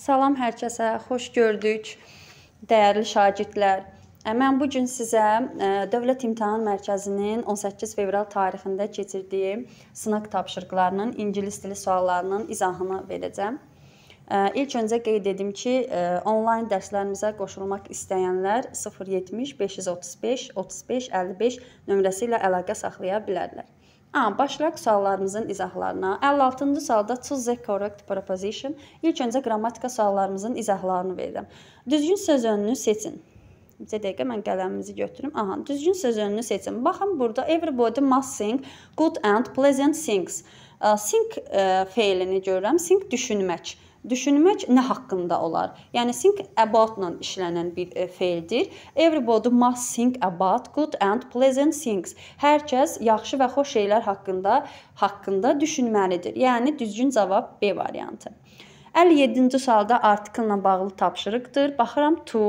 Salam hər kəsə, xoş gördük. Dəyərli şagirdlər, mən bu gün sizə Dövlət İmtahan Mərkəzinin 18 fevral tarixində keçirdiyi sınaq tapşırıqlarının ingilis dili suallarının izahını verəcəm. İlk öncə qeyd edim ki, onlayn dərslərimizə qoşulmaq istəyənlər 070 535 35 55 nömrəsi ilə əlaqə saxlaya bilərlər. A. Başlayaq suallarımızın izahlarına. 56-cı sualda choose the correct proposition. İlk öncə qrammatika suallarımızın izahlarını verirəm. Düzgün söz önünü seçin. Bir dəqiqə mən qələmimizi götürüm. Aha, düzgün söz önünü seçin. Baxın burada everybody must sing good and pleasant things. Sing e, feilini görürəm. Sing düşünmək düşünmək nə haqqında olar? Yəni think about-la işlənən bir e, feildir. Everybody must think about good and pleasant things. Hər kəs yaxşı və xoş şeylər haqqında haqqında düşünməlidir. Yəni düzgün cavab B variantı. 57-ci sualda article ilə bağlı tapşırıqdır. Baxıram to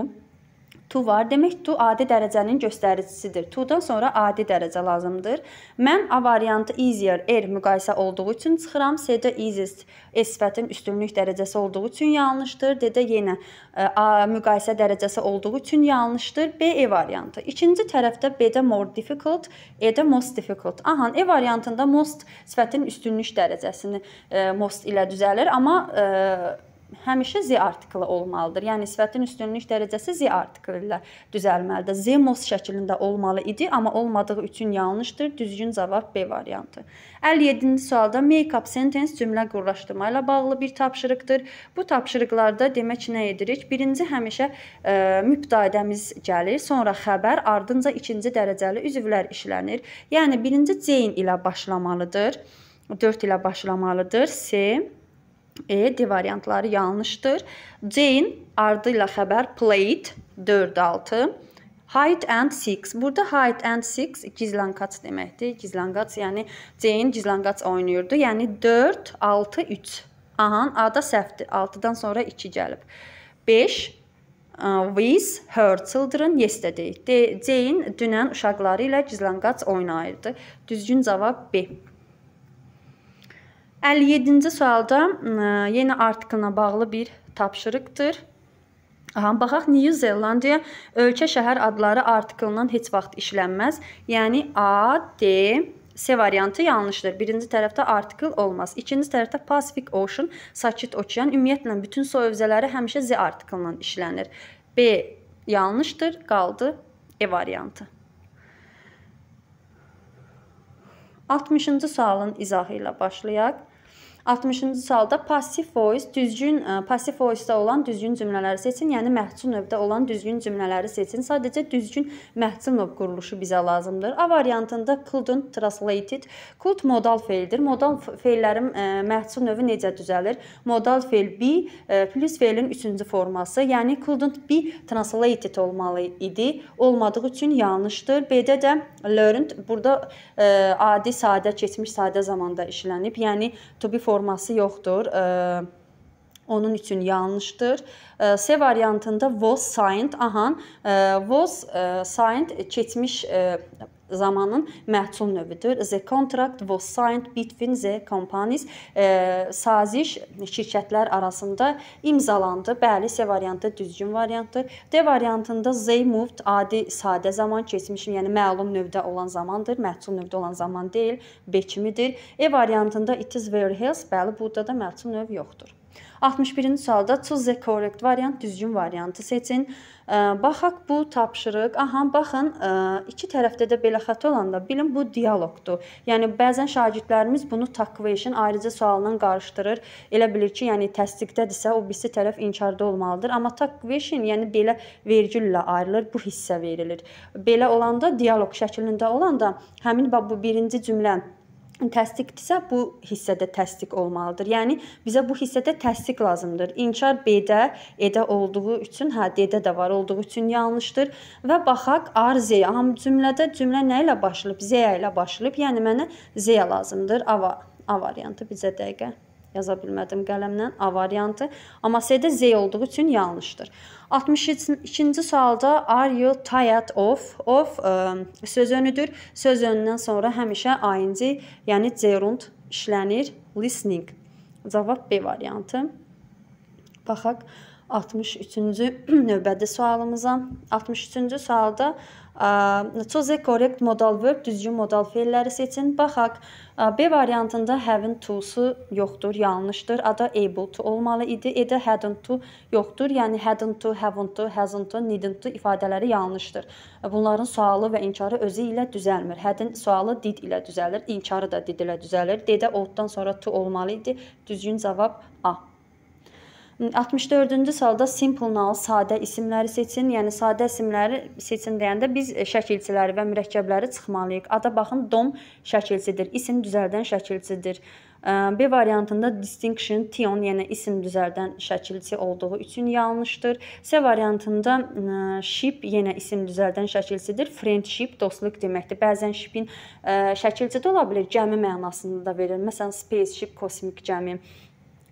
to var. Demək to adi dərəcənin göstəricisidir. To-dan sonra adi dərəcə lazımdır. Mən A variantı easier, er müqayisə olduğu üçün çıxıram. C-də easiest, e sifətin üstünlük dərəcəsi olduğu üçün yanlışdır. D-də yenə e, A müqayisə dərəcəsi olduğu üçün yanlışdır. B E variantı. İkinci tərəfdə B-də more difficult, E-də most difficult. Aha, E variantında most sifətin üstünlük dərəcəsini e, most ilə düzəlir, amma e, həmişə z artiklı olmalıdır. Yəni nisbətin üstünlük dərəcəsi z artiklı ilə düzəlməlidir. Z mos şəklində olmalı idi, amma olmadığı üçün yanlışdır. Düzgün cavab B variantı. 57-ci sualda make up sentence cümlə qurlaşdırma ilə bağlı bir tapşırıqdır. Bu tapşırıqlarda demək nə edirik? Birinci həmişə e, mübtədəmiz gəlir, sonra xəbər, ardınca ikinci dərəcəli üzvlər işlənir. Yəni birinci Jane ilə başlamalıdır. 4 ilə başlamalıdır. C E D variantları yanlışdır. Jane ardıyla xəbər played 4 6 Hide and Six. Burada Hide and Six gizlanqaç deməkdir. Gizlanqaç, yəni Jane gizlanqaç oynayırdı. Yəni 4 6 3. Ahan, A-da səhvdir. 6-dan sonra 2 gəlib. 5 with her children yesterday. Jane dünən uşaqları ilə gizlanqaç oynayırdı. Düzgün cavab B. 57-ci sualda yenə artiklına bağlı bir tapşırıqdır. Aha, baxaq, New Zelandiya ölkə şəhər adları artiklından heç vaxt işlənməz. Yəni A, D, C variantı yanlışdır. Birinci tərəfdə artikl olmaz. İkinci tərəfdə Pacific Ocean, Sakit Okean. Ümumiyyətlə bütün su hövzələri həmişə Z artiklından işlənir. B yanlışdır, qaldı E variantı. 60-cı sualın izahı ilə başlayaq. 60-cı sualda passiv voice düzgün e, passiv voice-da olan düzgün cümlələri seçin, yəni məhcul növdə olan düzgün cümlələri seçin. Sadəcə düzgün məhcul növ quruluşu bizə lazımdır. A variantında couldn't translated could modal feildir. Modal feillərin e, məhcul növü necə düzəlir? Modal feil be plus feilin 3-cü forması, yəni couldn't be translated olmalı idi. Olmadığı üçün yanlışdır. B-də də learned burada ə, e, adi sadə keçmiş sadə zamanda işlənib, yəni to be for forması yoxdur. Onun üçün yanlışdır. C variantında was signed, aha, was e, signed keçmiş e, zamanın məhsul növüdür. The contract was signed between the companies e, saziş şirkətlər arasında imzalandı. Bəli, C variantı düzgün variantdır. D variantında they moved adi sadə zaman keçmişim, yəni məlum növdə olan zamandır, məhsul növdə olan zaman deyil, B kimidir. E variantında it is very health, bəli, burada da məhsul növ yoxdur. 61-ci sualda choose the correct variant, düzgün variantı seçin. Baxaq bu tapşırıq. Aha, baxın, e, iki tərəfdə də belə xəta olanda bilin bu dialoqdur. Yəni bəzən şagirdlərimiz bunu takvation ayrıca sualından qarışdırır. Elə bilir ki, yəni təsdiqdədirsə, o birisi tərəf inkarda olmalıdır. Amma takvation, yəni belə vergüllə ayrılır, bu hissə verilir. Belə olanda dialoq şəklində olanda həmin bax bu birinci cümlə təsdiqdirsə bu hissədə təsdiq olmalıdır. Yəni bizə bu hissədə təsdiq lazımdır. İnkar B-də, E-də olduğu üçün, hə D-də də var olduğu üçün yanlışdır və baxaq arzi ham cümlədə cümlə nə ilə başlayıb? Z ilə başlayıb. Yəni mənə Z lazımdır. A, A variantı bizə dəqiqə yaza bilmədim qələmlə A variantı. Amma C-də Z olduğu üçün yanlışdır. 62-ci sualda are you tired of of ə, e, söz önüdür. Söz önündən sonra həmişə ing, yəni gerund işlənir. Listening. Cavab B variantı. Baxaq. 63-cü növbədə sualımıza. 63-cü sualda choose correct modal verb, düzgün modal fe'lləri seçin. Baxaq, B variantında have-in to-su yoxdur, yanlışdır. Ada able to olmalı idi. Edə hadn't to yoxdur. Yəni hadn't to, haven't to, hasn't to, needn't to ifadələri yanlışdır. E, bunların sualı və inkarı özü ilə düzəlmir. Hadin sualı did ilə düzəlir, inkarı da did ilə düzəlir. Dedə olddan sonra to olmalı idi. Düzgün cavab A. 64-cü salda simple nal sadə isimləri seçin. Yəni sadə isimləri seçin deyəndə biz şəkilçiləri və mürəkkəbləri çıxmalıyıq. Ada baxın dom şəkilçidir. İsim düzəldən şəkilçidir. B variantında distinction tion, yəni isim düzəldən şəkilçi olduğu üçün yanlışdır. C variantında ship yenə isim düzəldən şəkilçidir. Friendship dostluq deməkdir. Bəzən shipin şəkilçi də ola bilər, gəmi mənasında da verir. Məsələn, spaceship kosmik gəmi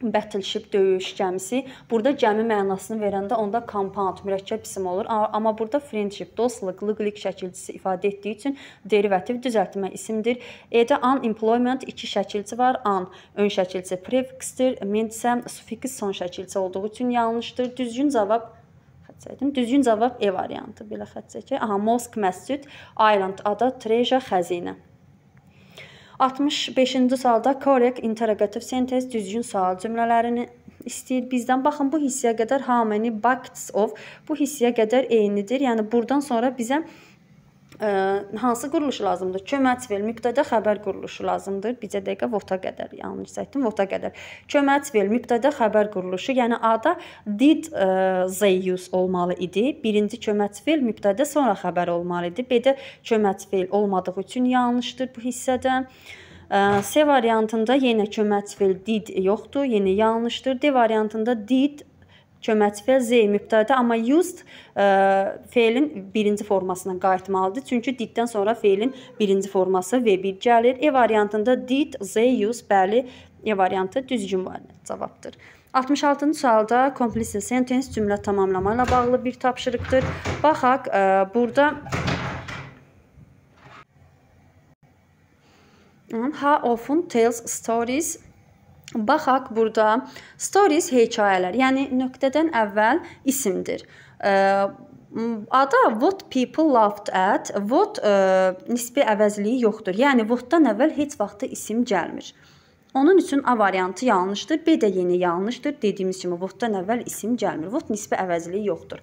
battleship döyüş gəmisi. Burada gəmi mənasını verəndə onda compound mürəkkəb ism olur. Amma burada friendship dostluq, lığlıq şəkilçisi ifadə etdiyi üçün derivativ düzəltmə isimdir. E-də unemployment iki şəkilçi var. An ön şəkilçi prefixdir, ment isə sufiks son şəkilçi olduğu üçün yanlışdır. Düzgün cavab çəkdim. Düzgün cavab E variantı belə xətt çəkək. Aha, mosque məscid, island ada, treasure xəzinə. 65-ci sualda korrekt interrogativ sentez düzgün sual cümlələrini istəyir bizdən. Baxın bu hissəyə qədər how many buckets of bu hissəyə qədər eynidir. Yəni burdan sonra bizə hansı quruluş lazımdır? Kömətvel müqtədə xəbər quruluşu lazımdır. Bizə dəqiqə vota qədər yanlış saytdım, vota qədər. Kömətvel müqtədə xəbər quruluşu, yəni ada did zeyus olmalı idi. Birinci kömətvel müqtədə sonra xəbər olmalı idi. B-də kömətvel olmadığı üçün yanlışdır bu hissədə. C variantında yenə kömətvel did yoxdur, yenə yanlışdır. D variantında did köməkçi fəil z mübtədə, amma used ə, e, feilin birinci formasına qayıtmalıdır. Çünki diddən sonra feilin birinci forması v1 gəlir. E variantında did, z, use, bəli, E variantı düzgün variant cavabdır. 66-cı sualda completion sentence cümlə tamamlama ilə bağlı bir tapşırıqdır. Baxaq, ə, e, burada How often tells stories Baxaq burada stories hekayələr, yəni nöqtədən əvvəl isimdir. Ada what people laughed at, what ə, nisbi əvəzliyi yoxdur. Yəni what-dan əvvəl heç vaxt da isim gəlmir. Onun üçün A variantı yanlışdır, B də yeni yanlışdır. Dediyimiz kimi votdan əvvəl isim gəlmir. Vot nisbi əvəzliyi yoxdur.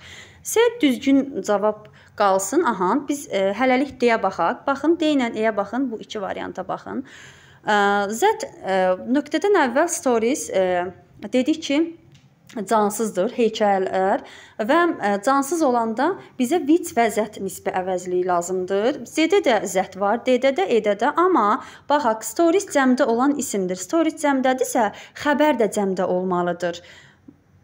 S düzgün cavab qalsın. Aha, biz e, hələlik D-yə baxaq. Baxın D ilə E-yə baxın, bu iki varianta baxın. Z e, nöqtədən əvvəl stories e, dedik ki, cansızdır heykəllər və e, cansız olanda bizə vit və zət nisbi əvəzliyi lazımdır. Z-də də zət var, D-də də, E-də də, amma baxaq, stories cəmdə olan isimdir. Stories cəmdədirsə, xəbər də cəmdə olmalıdır.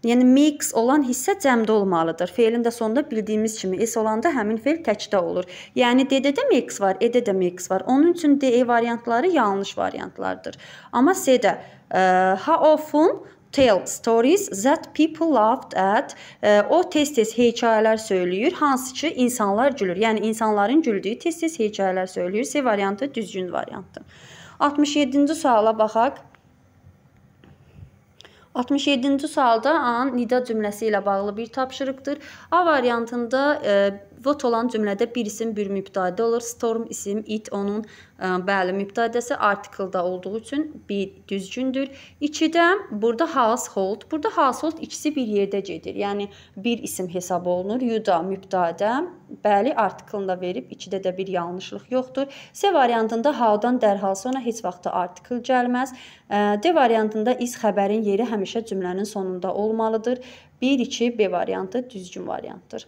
Yəni makes olan hissə cəmdə olmalıdır. Feilin də sonunda bildiyimiz kimi s olanda həmin feil təkdə olur. Yəni d-də də makes var, e-də də makes var. Onun üçün de variantları yanlış variantlardır. Amma c-də e, how often tell stories that people laughed at e, o tez-tez hekayələr söyləyir, hansı ki insanlar gülür. Yəni insanların güldüyü tez-tez hekayələr söyləyir. C variantı düzgün variantdır. 67-ci suala baxaq. 67-ci sualda A nida cümləsi ilə bağlı bir tapşırıqdır. A variantında e, What olan cümlədə bir isim, bir mübtədə olur. Storm isim, it onun ə, e, bəli mübtədəsi artikelda olduğu üçün bir düzgündür. 2-də burada household. Burada household ikisi bir yerdə gedir. Yəni bir isim hesab olunur. Yuda mübtədə bəli artikelini də verib, 2-də də bir yanlışlıq yoxdur. C variantında how-dan dərhal sonra heç vaxt da artikel gəlməz. E, D variantında is xəbərin yeri həmişə cümlənin sonunda olmalıdır. 1 2 B variantı düzgün variantdır.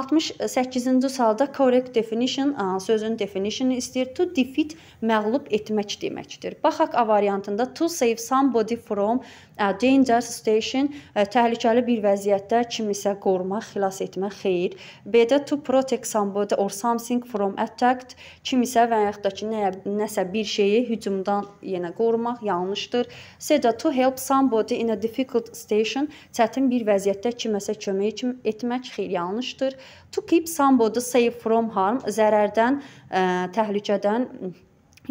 68-ci e, salda correct definition sözün definition istəyir. To defeat məğlub etmək deməkdir. Baxaq A variantında to save somebody from a danger station e, təhlükəli bir vəziyyətdə kimisə qorumaq, xilas etmək, xeyir. B-də to protect somebody or something from attack kimisə və yaxud da ki, nəyə, nəsə bir şeyi hücumdan yenə qorumaq yanlışdır. C-də to help somebody in a difficult station çətin bir vəziyyətdə kiməsə kömək etmək xeyir yanlışdır to keep somebody safe from harm, zərərdən, ə, e, təhlükədən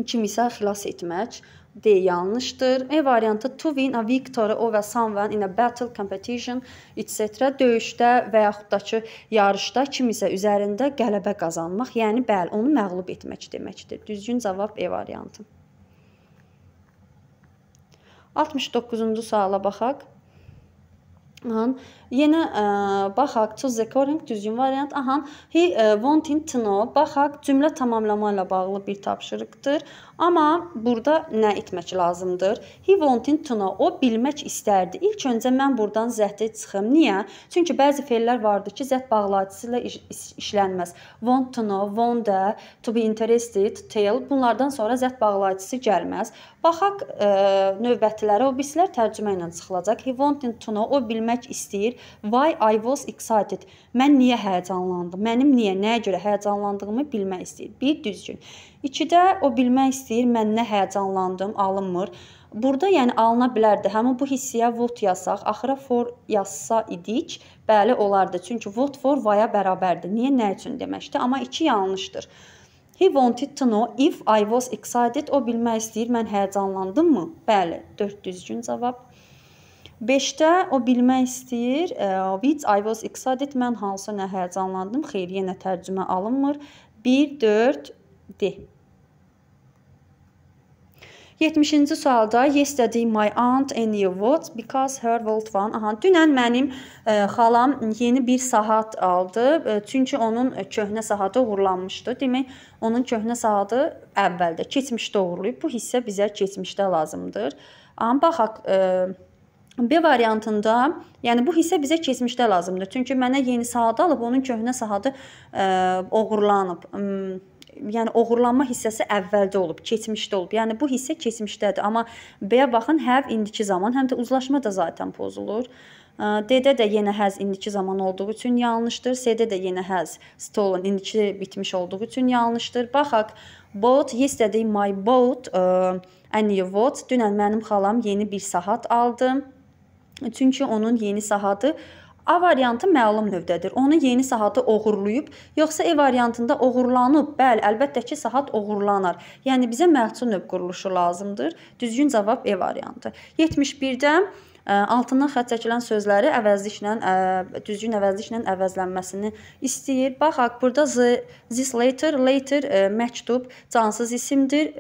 kimisə xilas etmək D yanlışdır. E variantı to win a victory over someone in a battle competition etc. döyüşdə və yaxud da ki yarışda kimisə üzərində qələbə qazanmaq, yəni bəli, onu məğlub etmək deməkdir. Düzgün cavab E variantı. 69-cu suala baxaq. Aha. Yenə ə, baxaq to the correct düzgün variant. Aha. He ə, wanting to know. Baxaq cümlə tamamlama ilə bağlı bir tapşırıqdır. Amma burada nə etmək lazımdır? He wanting to know. O bilmək istərdi. İlk öncə mən burdan zəhdə çıxım. Niyə? Çünki bəzi fellər vardı ki, zəhd bağlatıcısı ilə iş, iş, işlənməz. Want to know, wonder, to be interested, tell. Bunlardan sonra zəhd bağlatıcısı gəlməz. Baxaq ə, e, növbətilərə. O bilsələr tərcümə ilə çıxılacaq. He wanted to know. O bilmək istəyir. Why I was excited. Mən niyə həyəcanlandım? Mənim niyə, nəyə görə həyəcanlandığımı bilmək istəyir. Bir düzgün. 2-də o bilmək istəyir mən nə həyəcanlandım, alınmır. Burada yəni alına bilərdi. Həmin bu hissəyə vote yazsaq, axıra for yazsa idik, bəli olardı. Çünki vote for vaya bərabərdir. Niyə, nə üçün deməkdir? Amma 2 yanlışdır. He wanted to know if I was excited. O bilmək istəyir mən həyəcanlandımmı? Bəli, 4 düzgün cavab. 5-də o bilmək istəyir, e, which I was excited. Mən hansı nə həyəcanlandım? Xeyr, yenə tərcümə alınmır. 1 4 D. 70-ci sualda yesterday my aunt Annie Woods because her world one. Aha, dünən mənim ə, e, xalam yeni bir saat aldı. Ə, e, çünki onun e, köhnə saatı uğurlanmışdı. Demək, onun köhnə saatı əvvəldə keçmişdə uğurlayıb. Bu hissə bizə keçmişdə lazımdır. Amma baxaq, ə, B variantında, yəni bu hissə bizə keçmişdə lazımdır. Çünki mənə yeni saat alıb, onun köhnə saatı ə, uğurlanıb. Ə, hmm yəni oğurlanma hissəsi əvvəldə olub, keçmişdə olub. Yəni bu hissə keçmişdədir, amma B-yə baxın, have indiki zaman, həm də uzlaşma da zaten pozulur. D-də də yenə həz indiki zaman olduğu üçün yanlışdır. C-də də yenə həz stolen indiki bitmiş olduğu üçün yanlışdır. Baxaq, bought yesterday my boat uh, a new yacht. Dünən mənim xalam yeni bir saat aldı. Çünki onun yeni saatı A variantı məlum növdədir. Onu yeni saatı oğurlayıb, yoxsa E variantında oğurlanıb. Bəli, əlbəttə ki, saat oğurlanar. Yəni bizə məhsul növ quruluşu lazımdır. Düzgün cavab E variantı. 71-də e, altından xətt çəkilən sözləri əvəzliklə, e, düzgün əvəzliklə əvəzlənməsini istəyir. Baxaq, burada the, this later, later e, məktub cansız isimdir.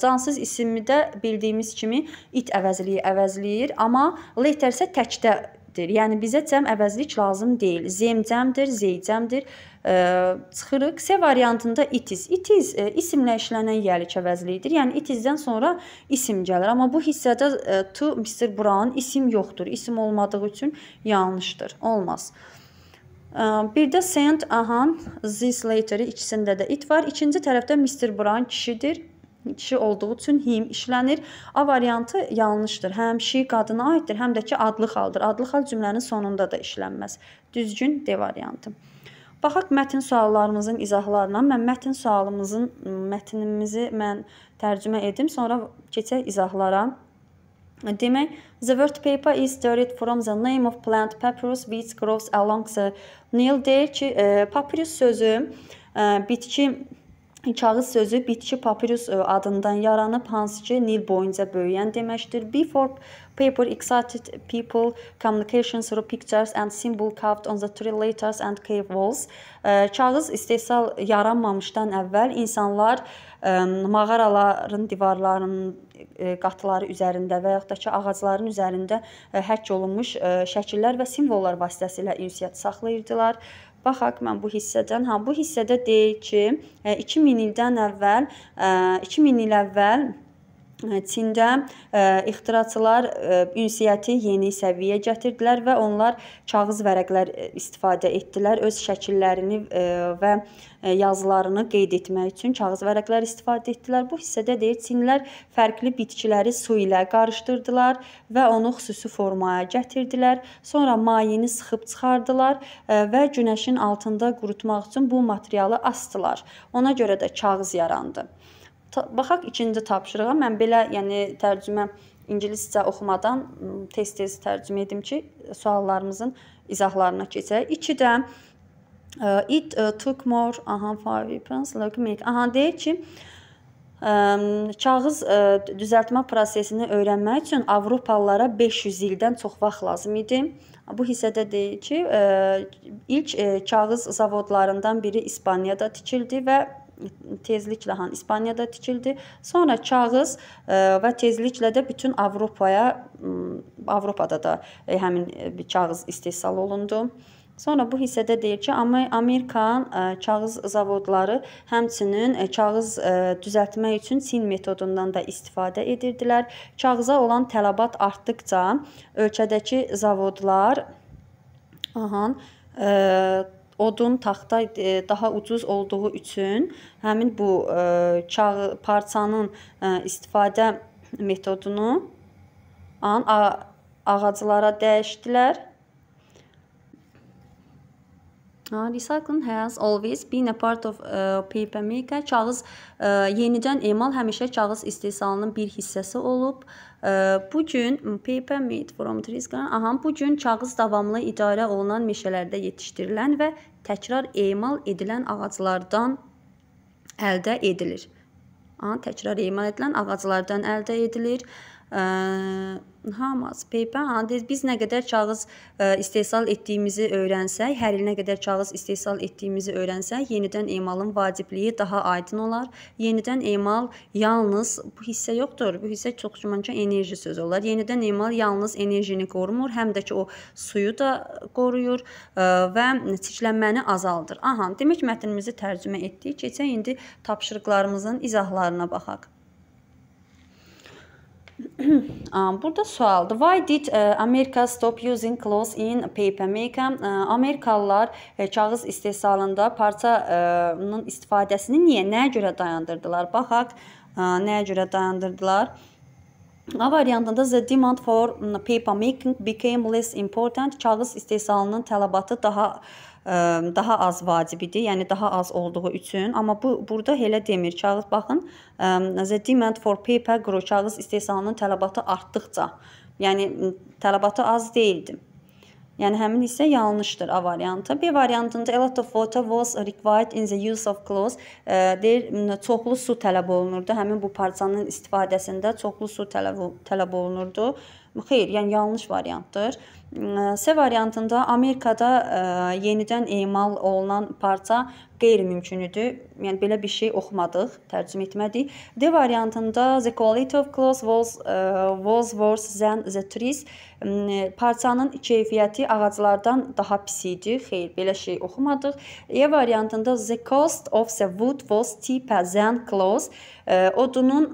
Cansız ismi də bildiyimiz kimi it əvəzliyi əvəzləyir, amma later isə təkdə deməkdir. Yəni bizə cəm əvəzlik lazım deyil. Zemcəmdir, zeycəmdir. Ə, çıxırıq. S variantında itiz. İtiz ə, isimlə işlənən yəlik əvəzliyidir. Yəni itizdən sonra isim gəlir. Amma bu hissədə ə, to Mr. Brown isim yoxdur. İsim olmadığı üçün yanlışdır. Olmaz. Bir də Saint Ahan, This Later-i ikisində də it var. İkinci tərəfdə Mr. Brown kişidir kişi olduğu üçün him işlənir. A variantı yanlışdır. Həm şi qadına aiddir, həm də ki adlı xaldır. Adlı xal cümlənin sonunda da işlənməz. Düzgün D variantı. Baxaq mətn suallarımızın izahlarına. Mən mətn sualımızın mətnimizi mən tərcümə edim, sonra keçək izahlara. Demək, the word paper is derived from the name of plant papyrus which grows along the Nile. Deyir ki, e, papyrus sözü e, bitki Kağız sözü bitki papirus e, adından yaranıb, hansı ki Nil boyunca böyüyən deməkdir. Before paper excited people communication through pictures and symbol carved on the tree letters and cave walls. Kağız e, istehsal yaranmamışdan əvvəl insanlar e, mağaraların divarlarının qatları üzərində və yaxud da ki ağacların üzərində həkk olunmuş şəkillər və simvollar vasitəsilə ünsiyyət saxlayırdılar. Baxaq mən bu hissədən, ha hə, bu hissədə deyir ki, 2000 e, ildən əvvəl 2000 e, il əvvəl Çində ixtiraçılar ünsiyyəti yeni səviyyəyə gətirdilər və onlar kağız vərəqlər istifadə etdilər öz şəkillərini və yazılarını qeyd etmək üçün kağız vərəqlər istifadə etdilər. Bu hissədə deyir Çinlilər fərqli bitkiləri su ilə qarışdırdılar və onu xüsusi formaya gətirdilər. Sonra mayeni sıxıb çıxardılar və günəşin altında qurutmaq üçün bu materialı asdılar. Ona görə də kağız yarandı. Baxaq ikinci tapşırığa. Mən belə, yəni tərcümə ingiliscə oxumadan tez-tez tərcümə edim ki, suallarımızın izahlarına keçək. 2-də it took more aha five weapons like make. Aha deyir ki, kağız düzəltmə prosesini öyrənmək üçün Avropalılara 500 ildən çox vaxt lazım idi. Bu hissədə deyir ki, ilk kağız zavodlarından biri İspaniyada tikildi və tezliklə han İspaniyada tikildi. Sonra kağız e, və tezliklə də bütün Avropaya Avropada da e, həmin e, bir kağız istehsal olundu. Sonra bu hissədə deyir ki, Amerikan kağız zavodları həmçinin kağız düzəltmək üçün Çin metodundan da istifadə edirdilər. Kağıza olan tələbat artdıkca ölkədəki zavodlar aha, odun, taxta e, daha ucuz olduğu üçün həmin bu kağız e, parçanın e, istifadə metodunu an ağaclara dəyişdilər Recycling has always been a part of uh, paper maker. Kağız uh, e, yenidən emal həmişə kağız istehsalının bir hissəsi olub. Uh, bu gün paper made from trees. Aha, bu gün kağız davamlı idarə olunan meşələrdə yetişdirilən və təkrar emal edilən ağaclardan əldə edilir. Aha, təkrar emal edilən ağaclardan əldə edilir. Uh, Hamas, PayPal, hə, biz nə qədər kağız istehsal etdiyimizi öyrənsək, hər il nə qədər kağız istehsal etdiyimizi öyrənsək, yenidən emalın vacibliyi daha aydın olar. Yenidən emal yalnız bu hissə yoxdur. Bu hissə çox gümanca enerji sözü olar. Yenidən emal yalnız enerjini qorumur, həm də ki o suyu da qoruyur və çirklənməni azaldır. Aha, demək mətnimizi tərcümə etdik. Keçək indi tapşırıqlarımızın izahlarına baxaq. Um, burada sualdır. Why did uh, America stop using clothes in paper making? Uh, Amerikalılar uh, kağız istehsalında parçanın istifadəsini niyə, nəyə görə dayandırdılar? Baxaq, nəyə görə dayandırdılar? A variantında the demand for paper making became less important. Kağız istehsalının tələbatı daha ə, daha az vacib idi, yəni daha az olduğu üçün, amma bu burada elə demir. Kağız baxın, ə, the demand for paper grow kağız istehsalının tələbatı artdıqca, yəni tələbatı az değildi. Yəni həmin hissə yanlışdır A variantı. B variantında a lot of water was required in the use of clothes deyir, çoxlu su tələb olunurdu. Həmin bu parçanın istifadəsində çoxlu su tələb tələb olunurdu. Xeyr, yəni yanlış variantdır. S variantında Amerikada ə, yenidən emal olunan parça qeyri-mümkünüdür. Yəni belə bir şey oxumadıq, tərcümə etmədik. D variantında The quality of clothes was uh, was worse than the trees. Parçanın keyfiyyəti ağaclardan daha pis idi. Xeyr, belə şey oxumadıq. E variantında The cost of the wood was cheaper than clothes. Uh, odunun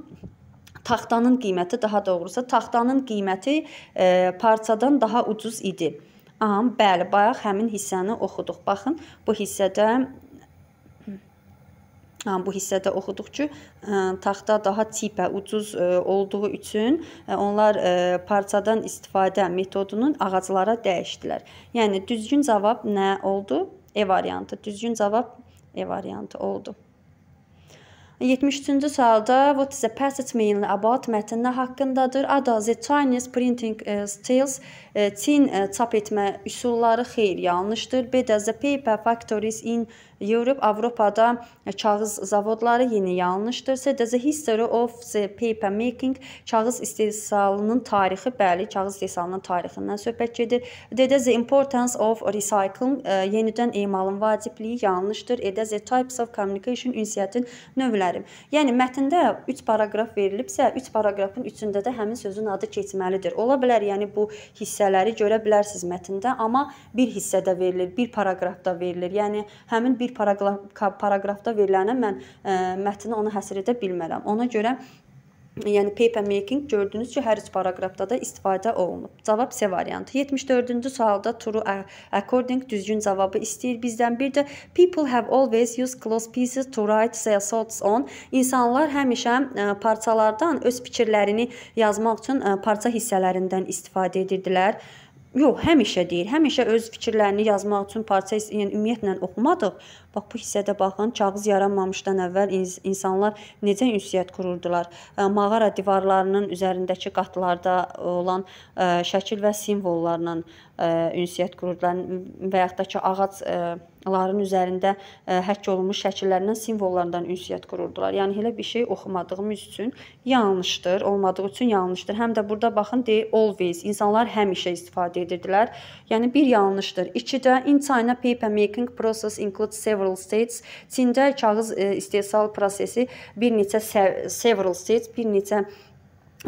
taxtanın qiyməti, daha doğrusu taxtanın qiyməti e, parçadan daha ucuz idi. Am, bəli, bayaq həmin hissəni oxuduq. Baxın, bu hissədə bu hissədə oxuduq ki, taxta daha tipə ucuz olduğu üçün onlar parçadan istifadə metodunun ağaclara dəyişdilər. Yəni düzgün cavab nə oldu? E variantı. Düzgün cavab E variantı oldu. 73-cü sualda what is the passage mainly about mətni haqqındadır. Ada the Chinese printing styles Çin çap etmə üsulları xeyir yanlışdır. B də the paper factories in Europe Avropada kağız zavodları yeni yanlışdır. Sadəcə history of the paper making kağız istehsalının tarixi, bəli, kağız istehsalının tarixindən söhbət gedir. Dedə the importance of recycling e, yenidən emalın vacibliyi yanlışdır. Edə the types of communication ünsiyyətin növləri. Yəni mətndə 3 paraqraf verilibsə, 3 paraqrafın üçündə də həmin sözün adı keçməlidir. Ola bilər, yəni bu hissələri görə bilərsiniz mətndə, amma bir hissədə verilir, bir paraqrafda verilir. Yəni həmin bir bir paraqraf paraqrafda verilənə mən ə, e, mətni ona həsr edə bilmərəm. Ona görə Yəni paper making gördünüz ki, hər üç paraqrafda da istifadə olunub. Cavab C variantı. 74-cü sualda true according düzgün cavabı istəyir bizdən. Bir də people have always used close pieces to write their thoughts on. İnsanlar həmişə ə, e, parçalardan öz fikirlərini yazmaq üçün ə, e, parça hissələrindən istifadə edirdilər. Yox, həmişə deyil. Həmişə öz fikirlərini yazmaq üçün proses, yəni ümumiyyətlə oxumadıq. Bax bu hissədə baxın, kağız yaranmamışdan əvvəl insanlar necə ünsiyyət qururdular. Mağara divarlarının üzərindəki qatlarda olan şəkil və simvollarla ünsiyyət qururdular və yaxud da ki ağac ların üzərində e, həkk olunmuş şəkillərindən, simvollarından ünsiyyət qururdular. Yəni elə bir şey oxumadığımız üçün yanlışdır, olmadığı üçün yanlışdır. Həm də burada baxın, dey always insanlar həmişə istifadə edirdilər. Yəni bir yanlışdır. 2-də in China paper making process includes several states. Çində kağız e, istehsal prosesi bir neçə several states, bir neçə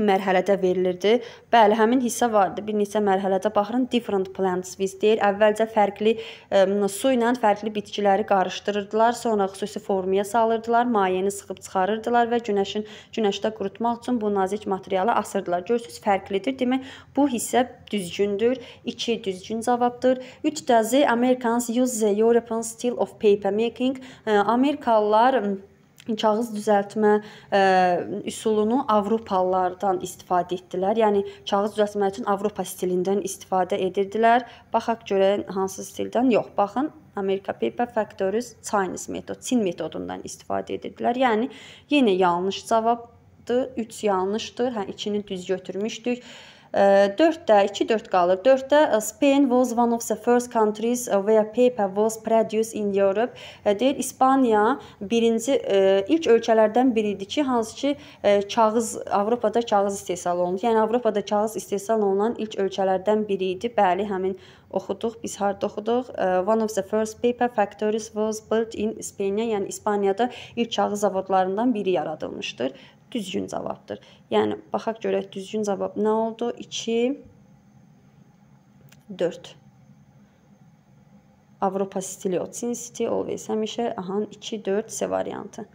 mərhələdə verilirdi. Bəli, həmin hissə vardı. Bir neçə mərhələdə baxırın different plants biz deyir. Əvvəlcə fərqli ə, su ilə fərqli bitkiləri qarışdırırdılar, sonra xüsusi formaya salırdılar, mayeni sıxıb çıxarırdılar və günəşin günəşdə qurutmaq üçün bu nazik materialı asırdılar. Görürsüz, fərqlidir. Demək, bu hissə düzgündür. 2 düzgün cavabdır. 3 dəzi Americans use the European style of paper making. Amerikalılar kağız düzəltmə ə, e, üsulunu avropalılardan istifadə etdilər. Yəni kağız düzəltmək üçün Avropa stilindən istifadə edirdilər. Baxaq görək hansı stildən? Yox, baxın Amerika Paper Factories Chinese metod, Çin metodundan istifadə edirdilər. Yəni yenə yanlış cavabdır. 3 yanlışdır. Hə, 2-ni düz götürmüşdük. 4-də 2-4 qalır. 4-də uh, Spain was one of the first countries uh, where paper was produced in Europe. Uh, deyir İspaniya birinci ilk ölkələrdən biri idi ki, hansı ki kağız Avropada kağız istehsal olunur. Yəni Avropada kağız istehsal olunan ilk ölkələrdən biri idi. Bəli, həmin oxuduq, biz harda oxuduq? One of the first paper factories was built in Spain. Yəni İspaniyada ilk kağız zavodlarından biri yaradılmışdır düzgün cavabdır. Yəni, baxaq görək, düzgün cavab nə oldu? 2, 4. Avropa stili, Otsin stili, always, həmişə, aha, 2, 4, C variantı.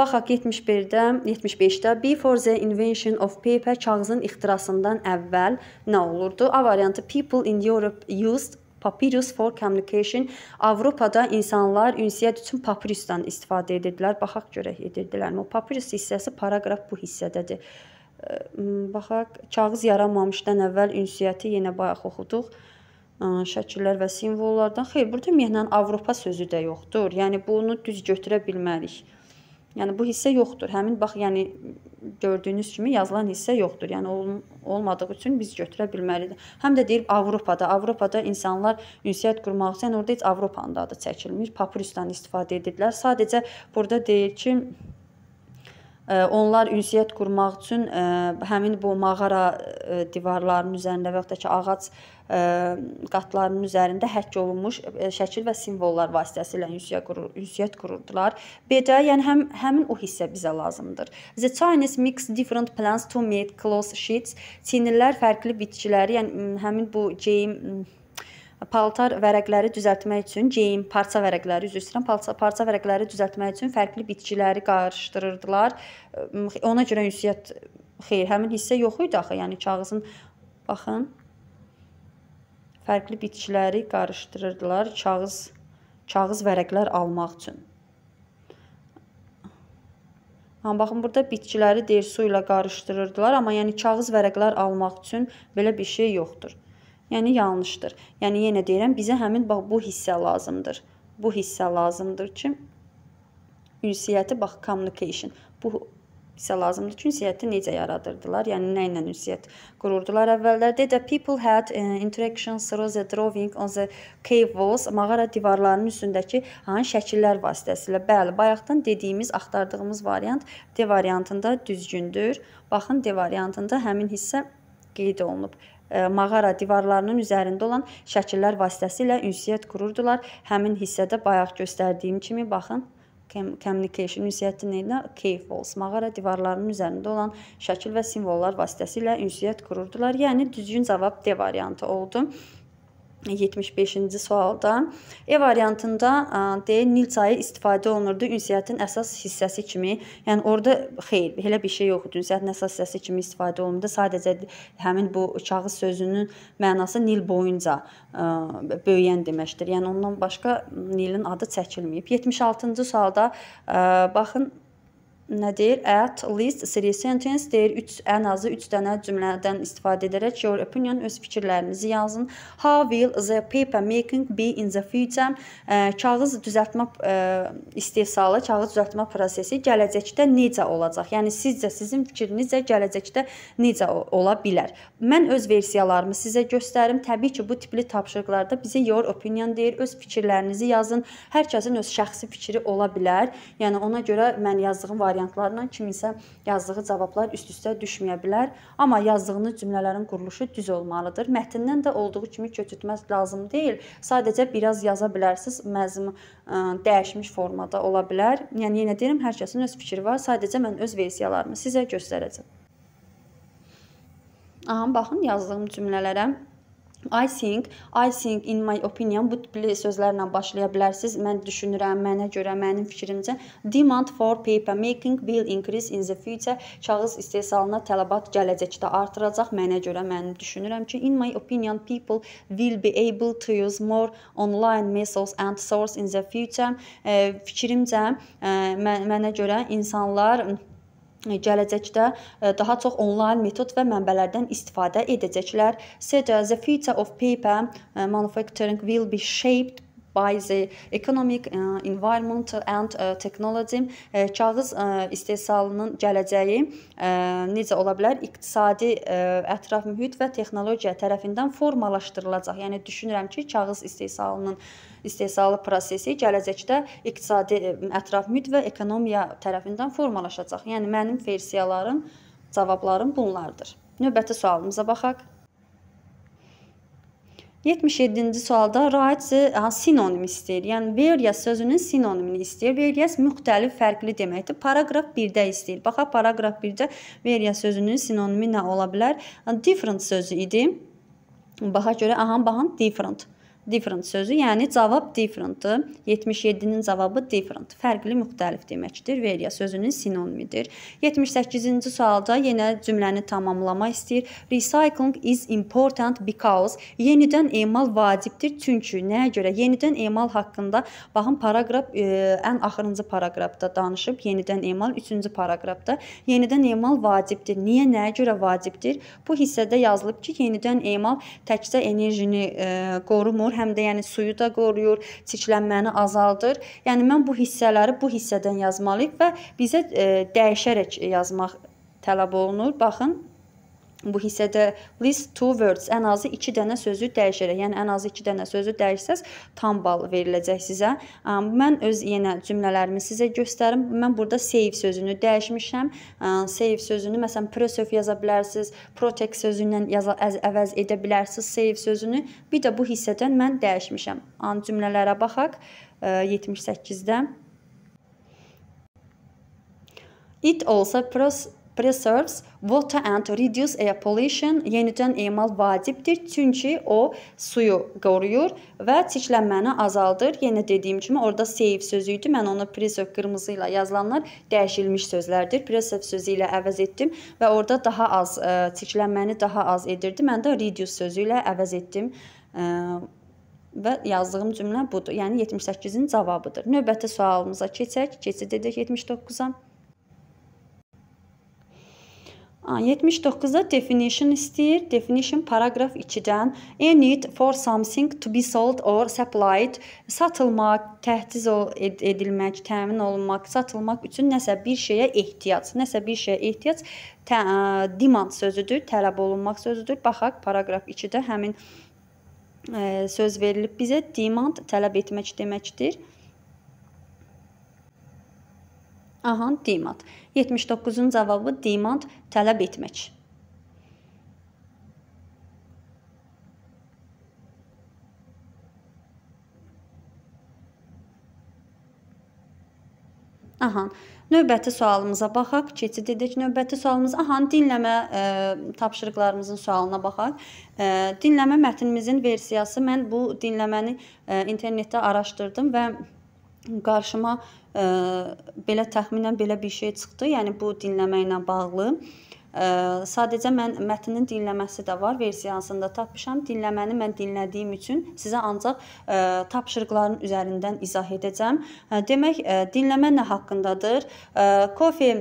Baxaq 71-də, 75-də before the invention of paper kağızın ixtirasından əvvəl nə olurdu? A variantı people in Europe used Papirus for communication. Avropada insanlar ünsiyyət üçün papirusdan istifadə edirdilər. Baxaq görək edirdilərmi? O papirus hissəsi paraqraf bu hissədədir. Baxaq, kağız yaranmamışdan əvvəl ünsiyyəti yenə bayaq oxuduq şəkillər və simvollardan. Xeyr, burada ümumiyyətlə Avropa sözü də yoxdur. Yəni bunu düz götürə bilmərik. Yəni bu hissə yoxdur. Həmin bax, yəni gördüyünüz kimi yazılan hissə yoxdur. Yəni ol olmadığı üçün biz götürə bilməlidir. Həm də deyir Avropada, Avropada insanlar ünsiyyət qurmaq üçün yəni orada heç Avropandadır çəkilmiş. Papirusdan istifadə edirlər. Sadəcə burada deyir ki, onlar ünsiyyət qurmaq üçün həmin bu mağara divarlarının üzərində və yaxud da ki ağac qatlarının üzərində həkk olunmuş şəkil və simvollar vasitəsilə ünsiyyət qurur, ünsiyyət qururdular. Beləcə, yəni həm həmin o hissə bizə lazımdır. The Chinese mix different plants to make close sheets. Çinlilər fərqli bitkiləri, yəni həmin bu geyim paltar vərəqləri düzəltmək üçün geyim, parça vərəqləri, üzr istəyirəm, parça, parça vərəqləri düzəltmək üçün fərqli bitkiləri qarışdırırdılar. Ona görə ünsiyyət xeyr, həmin hissə yox idi axı, yəni kağızın baxın fərqli bitkiləri qarışdırırdılar kağız kağız vərəqlər almaq üçün. Amma baxın burada bitkiləri deyir su ilə qarışdırırdılar, amma yəni kağız vərəqlər almaq üçün belə bir şey yoxdur. Yəni yanlışdır. Yəni yenə deyirəm, bizə həmin bax bu hissə lazımdır. Bu hissə lazımdır ki, ünsiyyəti bax communication. Bu hissə lazımdır ki, ünsiyyəti necə yaradırdılar? Yəni nə ilə ünsiyyət qururdular əvvəllərdə? The people had uh, interactions through the drawing on the cave walls, mağara divarlarının üstündəki han şəkillər vasitəsilə. Bəli, bayaqdan dediyimiz, axtardığımız variant D variantında düzgündür. Baxın D variantında həmin hissə qeyd olunub mağara divarlarının üzərində olan şəkillər vasitəsilə ünsiyyət qururdular. Həmin hissədə bayaq göstərdiyim kimi baxın communication ünsiyyətinin elinə keyf olsun. Mağara divarlarının üzərində olan şəkil və simvollar vasitəsilə ünsiyyət qururdular. Yəni düzgün cavab D variantı oldu. 75-ci sualda E variantında D Nil çayı istifadə olunurdu ünsiyyətin əsas hissəsi kimi. Yəni orada xeyr, elə bir şey yoxdur. Ünsiyyətin əsas hissəsi kimi istifadə olundu. Sadəcə həmin bu kağız sözünün mənası Nil boyunca ə, böyüyən deməkdir. Yəni ondan başqa Nilin adı çəkilməyib. 76-cı sualda ə, baxın nə deyir? At least three sentence deyir. 3 ən azı 3 dənə cümlədən istifadə edərək your opinion öz fikirlərinizi yazın. How will the paper making be in the future? Ə, kağız düzəltmə ə, istehsalı, kağız düzəltmə prosesi gələcəkdə necə olacaq? Yəni sizcə sizin fikrinizcə gələcəkdə necə ola bilər? Mən öz versiyalarımı sizə göstərim. Təbii ki, bu tipli tapşırıqlarda bizə your opinion deyir. Öz fikirlərinizi yazın. Hər kəsin öz şəxsi fikri ola bilər. Yəni ona görə mən yazdığım variantı variantlarla kimisə yazdığı cavablar üst-üstə düşməyə bilər, amma yazdığınız cümlələrin quruluşu düz olmalıdır. Mətndən də olduğu kimi köçürtmək lazım deyil. Sadəcə biraz yaza bilərsiniz, məzmun dəyişmiş formada ola bilər. Yəni yenə deyirəm, hər kəsin öz fikri var. Sadəcə mən öz versiyalarımı sizə göstərəcəm. Aha, baxın yazdığım cümlələrə I think, I think in my opinion bu tipli sözlərlə başlaya bilərsiz. Mən düşünürəm, mənə görə, mənim fikrimcə demand for paper making will increase in the future. Kağız istehsalına tələbat gələcəkdə artıracaq. Mənə görə mənim düşünürəm ki, in my opinion people will be able to use more online methods and source in the future. Fikrimcə mənə görə insanlar gələcəkdə e, daha çox onlayn metod və mənbələrdən istifadə edəcəklər. Said uh, the future of paper uh, manufacturing will be shaped by the Economic uh, Environment and uh, Technology uh, e, kağız uh, istehsalının gələcəyi uh, necə ola bilər? İqtisadi uh, ətraf mühit və texnologiya tərəfindən formalaşdırılacaq. Yəni düşünürəm ki, kağız istehsalının istehsalı prosesi gələcəkdə iqtisadi ətraf mühit və ekonomiya tərəfindən formalaşacaq. Yəni mənim versiyalarım, cavablarım bunlardır. Növbəti sualımıza baxaq. 77-ci sualda rights sinonim istəyir. Yəni various sözünün sinonimini istəyir. Various müxtəlif, fərqli deməkdir. Paraqraf 1-də istəyir. Baxa paraqraf 1-də various sözünün sinonimi nə ola bilər? Different sözü idi. Baxa görə aha baxın different different sözü, yəni cavab differentdır. 77-nin cavabı different, fərqli, müxtəlif deməkdir. Verya sözünün sinonimidir. 78-ci sualda yenə cümləni tamamlamaq istəyir. Recycling is important because yenidən emal vacibdir. Çünki nəyə görə? Yenidən emal haqqında baxın paraqraf e, ən axırıncı paraqrafda danışıb, yenidən emal 3-cü paraqrafda yenidən emal vacibdir. Niyə, nəyə görə vacibdir? Bu hissədə yazılıb ki, yenidən emal təkcə enerjini e, qorumur qoruyur, həm də yəni suyu da qoruyur, çirklənməni azaldır. Yəni mən bu hissələri bu hissədən yazmalıyıq və bizə ə, e, dəyişərək yazmaq tələb olunur. Baxın, bu hissədə list two words ən azı 2 dənə sözü dəyişərək, yəni ən azı 2 dənə sözü dəyişsəz tam bal veriləcək sizə. Mən öz yenə cümlələrimi sizə göstərim. Mən burada save sözünü dəyişmişəm. Save sözünü məsələn preserve yaza bilərsiniz, protect sözündən yaza əvəz edə bilərsiniz save sözünü. Bir də bu hissədən mən dəyişmişəm. An cümlələrə baxaq 78-də. It olsa pros preserves water and reduce air pollution yenidən emal vacibdir. Çünki o suyu qoruyur və çirklənməni azaldır. Yenə dediyim kimi orada save sözü idi. Mən ona preserve qırmızı ilə yazılanlar dəyişilmiş sözlərdir. Preserve sözü ilə əvəz etdim və orada daha az çirklənməni e, daha az edirdi. Mən də reduce sözü ilə əvəz etdim. E, və yazdığım cümlə budur. Yəni 78-in cavabıdır. Növbəti sualımıza keçək. Keçid edək 79-a. 79-da definition istəyir. Definition paragraf 2-dən a need for something to be sold or supplied satılmaq, təhdiz edilmək, təmin olunmaq, satılmaq üçün nəsə bir şeyə ehtiyac, nəsə bir şeyə ehtiyac tə, demand sözüdür, tələb olunmaq sözüdür. Baxaq paragraf 2-də həmin ə, söz verilib bizə demand tələb etmək deməkdir. Aha, demand. 79-un cavabı demand tələb etmək. Aha. Növbəti sualımıza baxaq. Keçid edək növbəti sualımız. Aha, dinləmə ə, e, tapşırıqlarımızın sualına baxaq. Ə, e, dinləmə mətnimizin versiyası. Mən bu dinləməni ə, e, internetdə araşdırdım və qarşıma ə, e, belə təxminən belə bir şey çıxdı. Yəni bu dinləmə ilə bağlı ə, e, sadəcə mən mətnin dinləməsi də var, versiyasında tapmışam. Dinləməni mən dinlədiyim üçün sizə ancaq ə, e, tapşırıqların üzərindən izah edəcəm. Ə, demək, ə, dinləmə nə haqqındadır? Ə, Kofe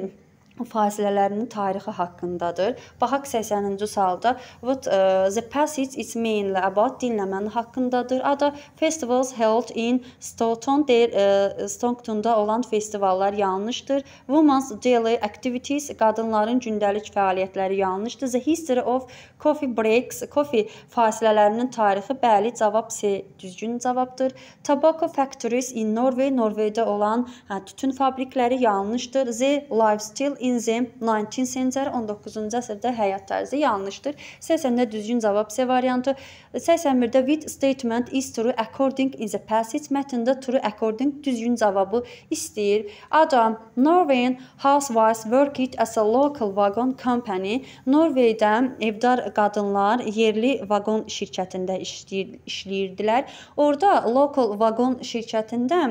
fasilələrinin tarixi haqqındadır. Bahak 80-ci salda What uh, the passage is mainly about dinləmənin haqqındadır. Ada festivals held in Stoughton, deyir, uh, Stoughtonda olan festivallar yanlışdır. Women's daily activities qadınların gündəlik fəaliyyətləri yanlışdır. The history of coffee breaks, coffee fasilələrinin tarixi bəli cavab C düzgün cavabdır. Tobacco factories in Norway, Norveçdə olan hə, tütün fabrikləri yanlışdır. The lifestyle İnzem 19-sencer 19-cu əsrdə həyat tərzi yanlışdır. 80-də düzgün cavab C variantı. 81-də with statement is true according in the passage mətnində true according düzgün cavabı istəyir. Adam Norwegian housewives worked as a local wagon company. Norveçdə evdar qadınlar yerli vaqon şirkətində işləyirdilər. Orda local wagon şirkətində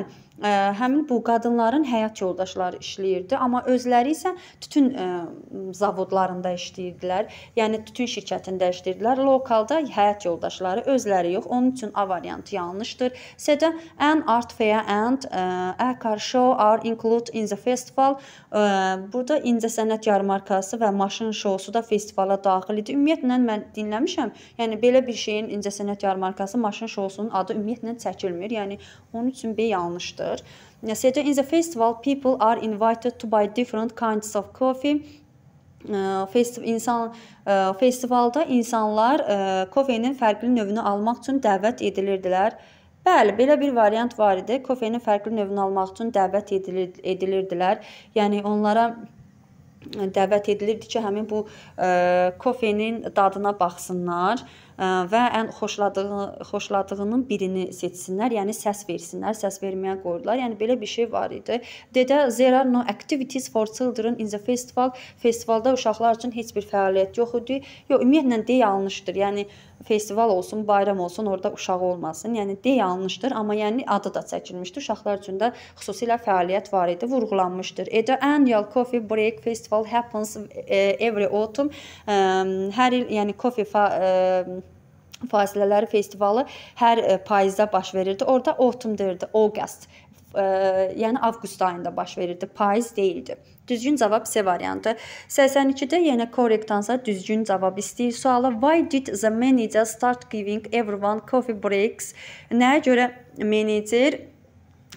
ə, həmin bu qadınların həyat yoldaşları işləyirdi, amma özləri isə tütün ə, zavodlarında işləyirdilər. Yəni tütün şirkətində işləyirdilər. Lokalda həyat yoldaşları özləri yox. Onun üçün A variantı yanlışdır. Sədə an art fair and ə, a car show are included in the festival. Ə, burada incə sənət yarmarkası və maşın şousu da festivala daxil idi. Ümumiyyətlə mən dinləmişəm. Yəni belə bir şeyin incə sənət yarmarkası, maşın şousunun adı ümumiyyətlə çəkilmir. Yəni onun üçün B yanlışdır çalışır. Necə in the festival people are invited to buy different kinds of coffee uh, festival insan uh, festivalda insanlar uh, kofeinin fərqli növünü almaq üçün dəvət edilirdilər. Bəli, belə bir variant var idi. Kofeinin fərqli növünü almaq üçün dəvət edilir, edilirdilər. Yəni onlara dəvət edilirdi ki, həmin bu kofeinin dadına baxsınlar. E, və ən xoşladığı xoşladığının birini seçsinlər, yəni səs versinlər, səs verməyə qoydular. Yəni belə bir şey var idi. Dedə there are no activities for children in the festival. Festivalda uşaqlar üçün heç bir fəaliyyət yox idi. Yox, ümumiyyətlə deyə alınmışdır. Yəni festival olsun, bayram olsun, orada uşaq olmasın. Yəni de yanlışdır, amma yəni adı da çəkilmişdir. Uşaqlar üçün də xüsusilə fəaliyyət var idi, vurğulanmışdır. Edə annual coffee break festival happens e, every autumn. Hər il yəni coffee fasilələri festivalı hər e, payızda baş verirdi. Orda autumn deyirdi, August ə, e, yəni avqust ayında baş verirdi, payız deyildi. Düzgün cavab C variantı. 82-də yenə korrektansa düzgün cavab istəyir. Suala why did the manager start giving everyone coffee breaks? Nəyə görə menecer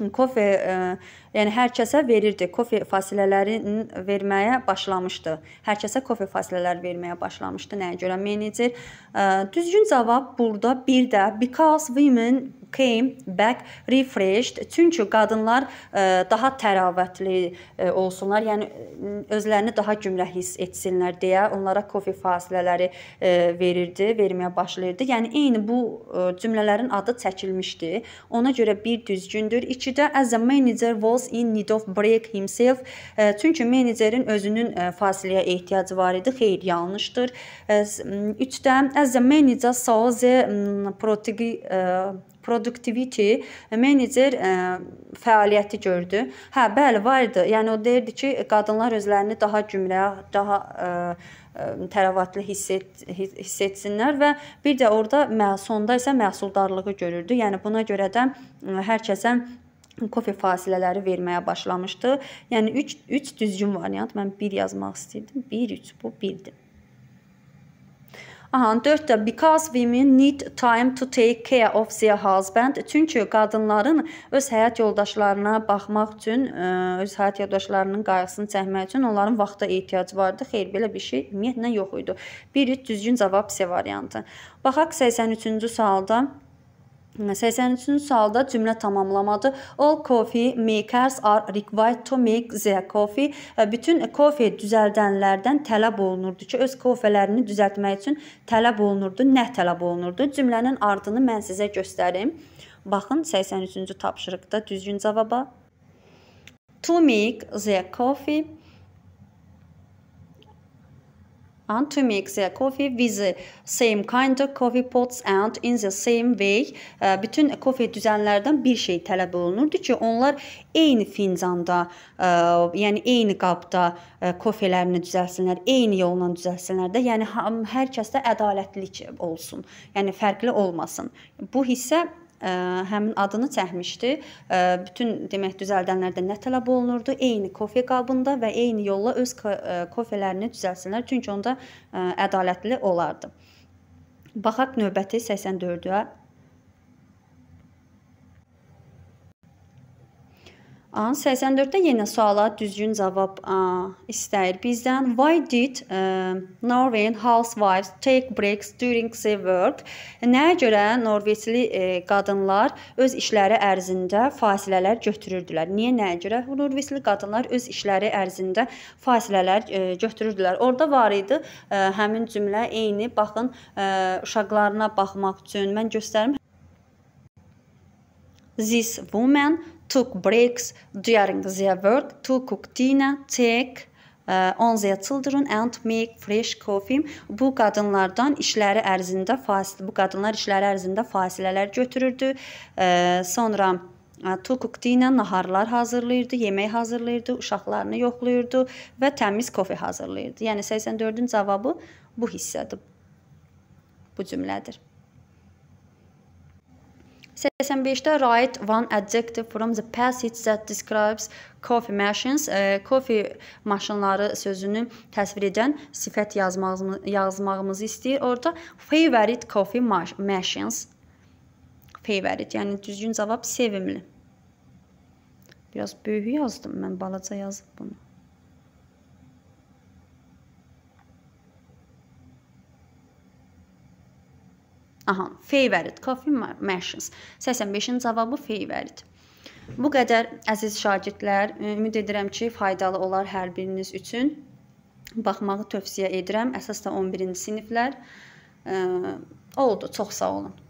kofe ə, e, yəni hər kəsə verirdi. Kofe fasilələrini verməyə başlamışdı. Hər kəsə kofe fasilələri verməyə başlamışdı. Nəyə görə menecer? Ə, e, düzgün cavab burada bir də because women came back refreshed. Çünki qadınlar e, daha təravətli e, olsunlar, yəni özlərini daha gümrah hiss etsinlər deyə onlara kofe fasilələri e, verirdi, verməyə başlayırdı. Yəni eyni bu cümlələrin adı çəkilmişdi. Ona görə bir düzgündür. 2-də as a manager was in need of break himself. Çünki menecerin özünün fasiləyə ehtiyacı var idi. Xeyr, yanlışdır. 3-də as a manager saw the protigi productivity e, menecer ə, e, fəaliyyəti gördü. Hə, bəli, var idi. Yəni o deyirdi ki, qadınlar özlərini daha gümrəh, daha ə, e, tərəvatlı hiss, et, hiss etsinlər və bir də orada məhsulda isə məhsuldarlığı görürdü. Yəni buna görə də hər kəsə kofe fasilələri verməyə başlamışdı. Yəni 3 3 düzgün variant mən 1 yazmaq istəyirdim. 1 3 bu 1-dir. Aha, 4-də because women need time to take care of their husband. Çünki qadınların öz həyat yoldaşlarına baxmaq üçün, e, öz həyat yoldaşlarının qayğısını çəkmək üçün onların vaxta ehtiyacı vardı. Xeyr, belə bir şey ümumiyyətlə yox idi. Biri düzgün cavab C variantı. Baxaq 83-cü sualda 83-cü sualda cümlə tamamlamadır. All coffee makers are required to make their coffee. Bütün kofe düzəldənlərdən tələb olunurdu ki, öz kofələrini düzəltmək üçün tələb olunurdu. Nə tələb olunurdu? Cümlənin ardını mən sizə göstərim. Baxın 83-cü tapşırıqda düzgün cavaba. To make their coffee and to make the coffee with the same kind of coffee pots and in the same way uh, bütün kofe düzənlərdən bir şey tələb olunurdu ki, onlar eyni fincanda, uh, yəni eyni qabda uh, kofələrini düzəlsinlər, eyni yolla düzəlsinlər də, yəni hər kəsdə ədalətlilik olsun. Yəni fərqli olmasın. Bu hissə ə, həmin adını çəkmişdi. Ə, bütün demək düzəldənlərdən nə tələb olunurdu? Eyni kofe qabında və eyni yolla öz kofelerini düzəlsinlər, çünki onda ə, ədalətli olardı. Baxaq növbəti 84-ə. 84-də yenə suala düzgün cavab ə, istəyir bizdən. Why did ə, e, Norwegian housewives take breaks during the work? Nəyə görə Norveçli ə, e, qadınlar öz işləri ərzində fasilələr götürürdülər? Niyə nəyə görə Norveçli qadınlar öz işləri ərzində fasilələr ə, e, götürürdülər? Orda var idi ə, həmin cümlə eyni. Baxın, ə, uşaqlarına baxmaq üçün mən göstərim. This woman took breaks during their work to cook dinner, take uh, on their children and make fresh coffee. Bu qadınlardan işləri ərzində fasil bu qadınlar işləri ərzində fasilələr götürürdü. Uh, sonra to cook dinner naharlar hazırlayırdı, yemək hazırlayırdı, uşaqlarını yoxlayırdı və təmiz kofe hazırlayırdı. Yəni 84-ün cavabı bu hissədir. Bu cümlədir. 85-də write one adjective from the passage that describes coffee machines, e, coffee maşınları sözünü təsvir edən sifət yazmağımızı, yazmağımızı istəyir. Orda favorite coffee machines favorite, yəni düzgün cavab sevimli. Biraz böyük yazdım, mən balaca yazıb bunu. Aha, favorit coffee machines. 85-in cavabı favorit. Bu qədər əziz şagirdlər, ümid edirəm ki, faydalı olar hər biriniz üçün. Baxmağı tövsiyə edirəm, əsas da 11-ci siniflər. Oldu, çox sağ olun.